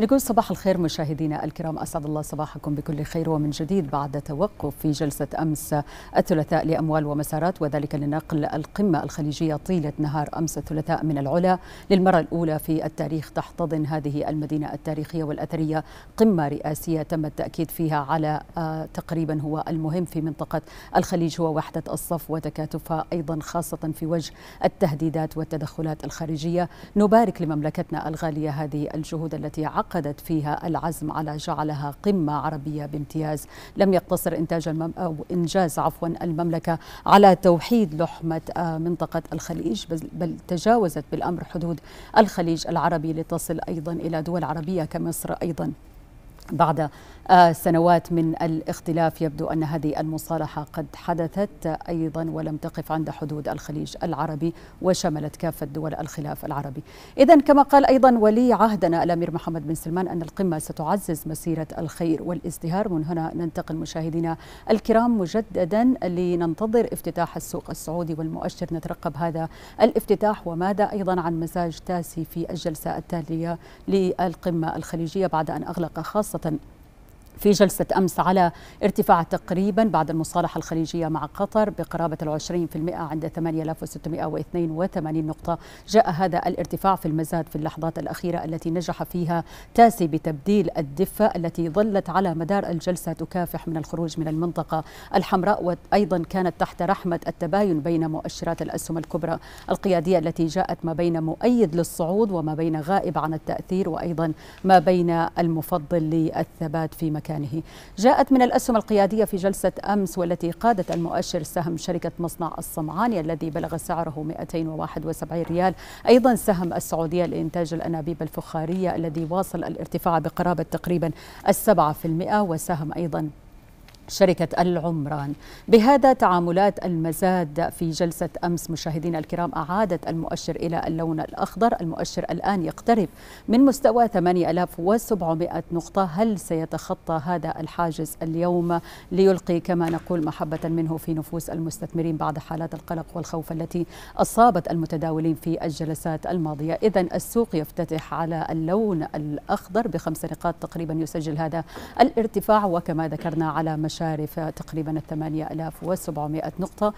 نقول صباح الخير مشاهدينا الكرام اسعد الله صباحكم بكل خير ومن جديد بعد توقف في جلسه امس الثلاثاء لاموال ومسارات وذلك لنقل القمه الخليجيه طيله نهار امس الثلاثاء من العلا للمره الاولى في التاريخ تحتضن هذه المدينه التاريخيه والاثريه قمه رئاسيه تم التاكيد فيها على آه، تقريبا هو المهم في منطقه الخليج هو وحده الصف وتكاتفها ايضا خاصه في وجه التهديدات والتدخلات الخارجيه نبارك لمملكتنا الغاليه هذه الجهود التي عقد عقدت فيها العزم على جعلها قمة عربية بامتياز لم يقتصر إنتاج المم... أو إنجاز عفوا المملكة على توحيد لحمة آه، منطقة الخليج بل تجاوزت بالأمر حدود الخليج العربي لتصل أيضا إلى دول عربية كمصر أيضا بعد آه، سنوات من الاختلاف يبدو ان هذه المصالحه قد حدثت ايضا ولم تقف عند حدود الخليج العربي وشملت كافه دول الخلاف العربي. اذا كما قال ايضا ولي عهدنا الامير محمد بن سلمان ان القمه ستعزز مسيره الخير والازدهار من هنا ننتقل مشاهدينا الكرام مجددا لننتظر افتتاح السوق السعودي والمؤشر نترقب هذا الافتتاح وماذا ايضا عن مزاج تاسي في الجلسه التاليه للقمه الخليجيه بعد ان اغلق خاصه خاصة في جلسة أمس على ارتفاع تقريبا بعد المصالحة الخليجية مع قطر بقرابة العشرين في المئة عند 8682 نقطة جاء هذا الارتفاع في المزاد في اللحظات الأخيرة التي نجح فيها تاسي بتبديل الدفة التي ظلت على مدار الجلسة تكافح من الخروج من المنطقة الحمراء وأيضا كانت تحت رحمة التباين بين مؤشرات الأسهم الكبرى القيادية التي جاءت ما بين مؤيد للصعود وما بين غائب عن التأثير وأيضا ما بين المفضل للثبات في مكان مكانه جاءت من الأسهم القيادية في جلسة أمس والتي قادت المؤشر سهم شركة مصنع الصمعاني الذي بلغ سعره 271 ريال أيضا سهم السعودية لإنتاج الأنابيب الفخارية الذي واصل الارتفاع بقرابة تقريبا السبعة في المئة وسهم أيضا شركة العمران بهذا تعاملات المزاد في جلسة أمس مشاهدينا الكرام أعادت المؤشر إلى اللون الأخضر المؤشر الآن يقترب من مستوى 8700 نقطة هل سيتخطى هذا الحاجز اليوم ليلقي كما نقول محبة منه في نفوس المستثمرين بعد حالات القلق والخوف التي أصابت المتداولين في الجلسات الماضية إذا السوق يفتتح على اللون الأخضر بخمس نقاط تقريبا يسجل هذا الارتفاع وكما ذكرنا على مش المشارف تقريبا 8700 نقطة